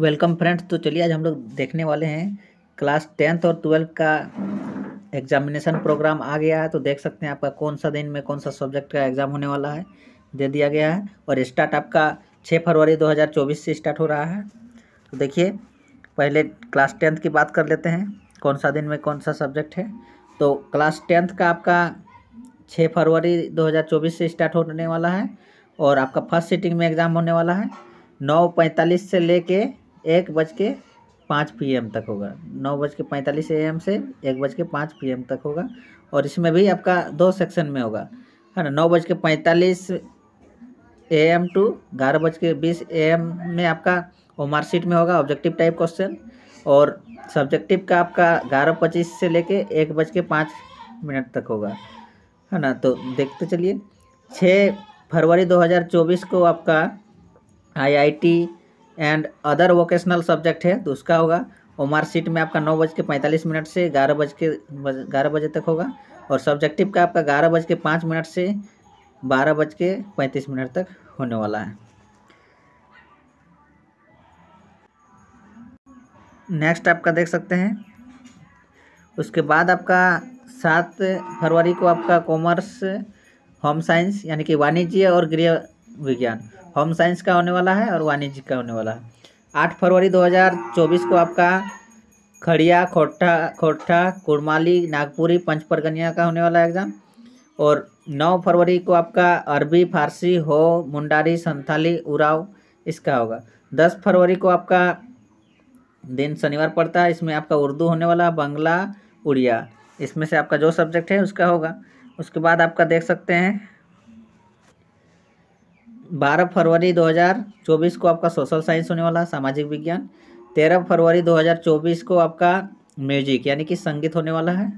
welcome friends तो चलिए आज हम लोग देखने वाले हैं क्लास टेंथ और ट्वेल्थ का एग्जामिनेशन प्रोग्राम आ गया है तो देख सकते हैं आपका कौन सा दिन में कौन सा सब्जेक्ट का एग्ज़ाम होने वाला है दे दिया गया है और स्टार्ट आपका 6 फरवरी 2024 से स्टार्ट हो रहा है तो देखिए पहले क्लास टेंथ की बात कर लेते हैं कौन सा दिन में कौन सा सब्जेक्ट है तो क्लास टेंथ का आपका छः फरवरी दो से स्टार्ट होने वाला है और आपका फर्स्ट सीटिंग में एग्ज़ाम होने वाला है नौ पैंतालीस से लेके एक बज के पाँच पी तक होगा नौ बज के पैंतालीस ए से एक बज के पाँच पी तक होगा और इसमें भी आपका दो सेक्शन में होगा है ना नौ बज के पैंतालीस ए एम टू ग्यारह बज के बीस ए एम में आपका ओमार मार्कशीट में होगा ऑब्जेक्टिव टाइप क्वेश्चन और सब्जेक्टिव का आपका ग्यारह पच्चीस से लेके एक बज के पाँच मिनट तक होगा है ना तो देखते चलिए छः फरवरी 2024 को आपका IIT and other vocational subject है तो उसका होगा ओमार सीट में आपका नौ बज के पैंतालीस मिनट से ग्यारह बज के ग्यारह बजे तक होगा और सब्जेक्टिव का आपका ग्यारह बज के पाँच मिनट से बारह बज के पैंतीस मिनट तक होने वाला है नेक्स्ट आपका देख सकते हैं उसके बाद आपका सात फरवरी को आपका कॉमर्स होम साइंस यानी कि वाणिज्य और गृह विज्ञान होम साइंस का होने वाला है और वाणिज्य का होने वाला है आठ फरवरी 2024 को आपका खड़िया खोटा खोटा कुरमाली नागपुरी पंच परगनिया का होने वाला एग्ज़ाम और नौ फरवरी को आपका अरबी फारसी हो मुंडारी संथाली उराव इसका होगा दस फरवरी को आपका दिन शनिवार पड़ता है इसमें आपका उर्दू होने वाला बंगला उड़िया इसमें से आपका जो सब्जेक्ट है उसका होगा उसके बाद आपका देख सकते हैं बारह फरवरी 2024 को आपका सोशल साइंस होने वाला सामाजिक विज्ञान तेरह फरवरी 2024 को आपका म्यूजिक यानी कि संगीत होने वाला है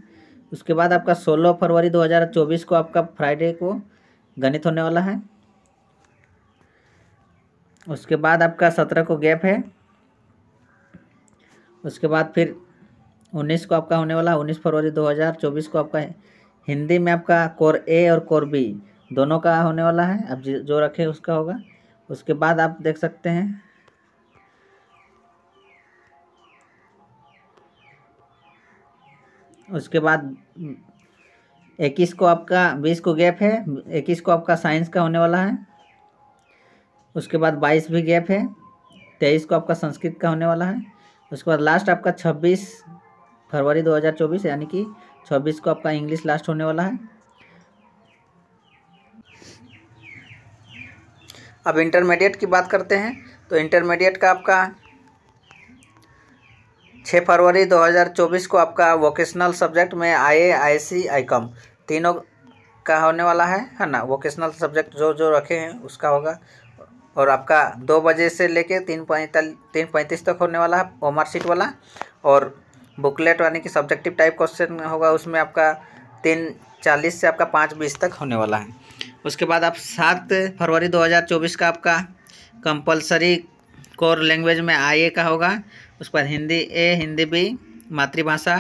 उसके बाद आपका सोलह फरवरी 2024 को आपका फ्राइडे को गणित होने वाला है उसके बाद आपका सत्रह को गैप है उसके बाद फिर उन्नीस को आपका होने वाला उन्नीस फरवरी 2024 को आपका हिंदी में आपका कोर ए और कोर बी दोनों का होने वाला है अब जो रखे उसका होगा उसके बाद आप देख सकते हैं उसके बाद इक्कीस को आपका बीस को गैप है इक्कीस को आपका साइंस का होने वाला है उसके बाद बाईस भी गैप है तेईस को आपका संस्कृत का होने वाला है उसके बाद लास्ट आपका छब्बीस फरवरी दो हज़ार चौबीस यानी कि छब्बीस को आपका इंग्लिश लास्ट होने वाला है अब इंटरमीडिएट की बात करते हैं तो इंटरमीडिएट का आपका छः फरवरी 2024 को आपका वोकेशनल सब्जेक्ट में आई ए आई सी आई कॉम तीनों का होने वाला है है ना वोकेशनल सब्जेक्ट जो जो रखे हैं उसका होगा और आपका दो बजे से लेके तीन पैंतालीस तीन पैंतीस तक होने वाला है ओमर सीट वाला और बुकलेट यानी कि सब्जेक्टिव टाइप क्वेश्चन होगा उसमें आपका तीन चालीस से आपका पाँच बीस तक होने वाला है उसके बाद आप सात फरवरी 2024 का आपका कंपलसरी कोर लैंग्वेज में आई ए का होगा उसके बाद हिंदी ए हिंदी बी मातृभाषा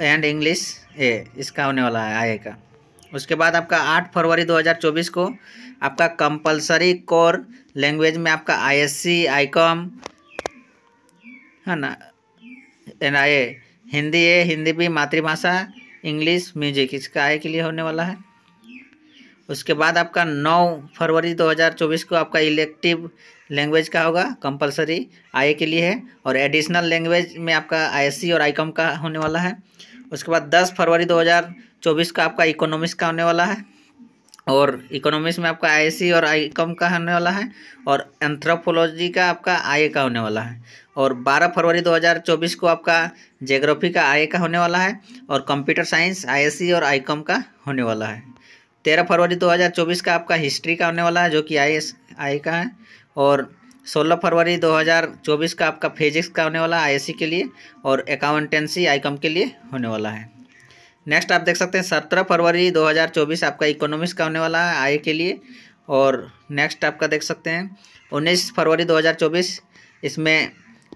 एंड इंग्लिश ए इसका होने वाला है आई ए का उसके बाद आपका आठ फरवरी 2024 को आपका कंपलसरी कोर लैंग्वेज में आपका I S C I com है ना N I A Hindi A Hindi B मातृभाषा इंग्लिश म्यूजिक इसका आय के लिए होने वाला है उसके बाद आपका 9 फरवरी 2024 को आपका इलेक्टिव लैंग्वेज का होगा कंपलसरी आई के लिए है और एडिशनल लैंग्वेज में आपका आईएससी और आईकॉम का होने वाला है उसके बाद 10 फरवरी 2024 का आपका इकोनॉमिक्स का होने वाला है और इकोनॉमिक्स में आपका आईएससी और आईकॉम का होने वाला है और एंथ्रोपोलॉजी का आपका आई का होने वाला है और 12 फरवरी 2024 को आपका जोग्राफी का आई का होने वाला है और कंप्यूटर साइंस आईएससी और आईकॉम का होने वाला है 13 फरवरी 2024 का आपका हिस्ट्री का होने वाला है जो कि आई एस आई का है और 16 फरवरी 2024 का आपका फिजिक्स का होने वाला है आईएससी e के लिए और अकाउंटेंसी आईकॉम के लिए होने वाला है नेक्स्ट आप देख सकते हैं सत्रह फरवरी दो आपका इकोनॉमिक्स का होने वाला है आई के लिए और नेक्स्ट आपका देख सकते हैं उन्नीस फरवरी 2024 इसमें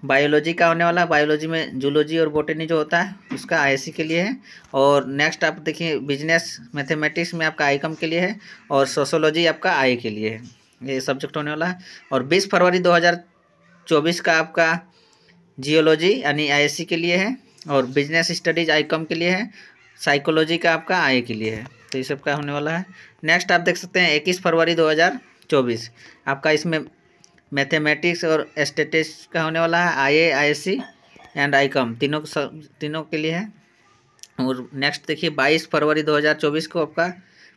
बायोलॉजी का होने वाला बायोलॉजी में जूलॉजी और बोटेनी जो होता है उसका आईएससी के लिए है और नेक्स्ट आप देखिए बिजनेस मैथमेटिक्स में आपका आई के लिए है और सोशोलॉजी आपका आई के लिए है ये सब्जेक्ट होने वाला है और बीस फरवरी दो हज़ार चौबीस का आपका जियोलॉजी यानी आईएससी के लिए है और बिजनेस स्टडीज आई के लिए है साइकोलॉजी का आपका आई के लिए है तो ये सब का होने वाला है नेक्स्ट आप देख सकते हैं इक्कीस फरवरी 2024 आपका इसमें मैथमेटिक्स और स्टेटिक्स का होने वाला है आई ए आई सी एंड आई कॉम तीनों तीनों के लिए है और नेक्स्ट देखिए बाईस फरवरी 2024 को आपका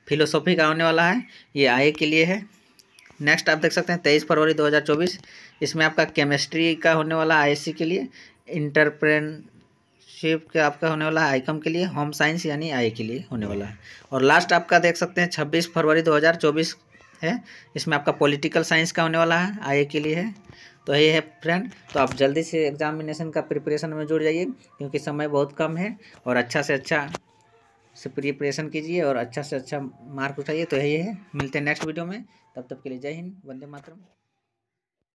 फिलोसॉफी का होने वाला है ये आई के लिए है नेक्स्ट आप देख सकते हैं तेईस फरवरी 2024 इसमें आपका केमिस्ट्री का होने वाला सी के लिए इंटरप्रेनशिप का आपका होने वाला है आईकम के लिए होम साइंस यानी आई के लिए होने वाला है और लास्ट आपका देख सकते हैं 26 फरवरी 2024 है इसमें आपका पॉलिटिकल साइंस का होने वाला है आई के लिए है तो ये है फ्रेंड तो आप जल्दी से एग्जामिनेशन का प्रिपरेशन में जुड़ जाइए क्योंकि समय बहुत कम है और अच्छा से अच्छा से प्रिपरेशन कीजिए और अच्छा से अच्छा मार्क उठाइए तो यही है मिलते हैं नेक्स्ट वीडियो में तब तक के लिए जय हिंद वंदे मातरम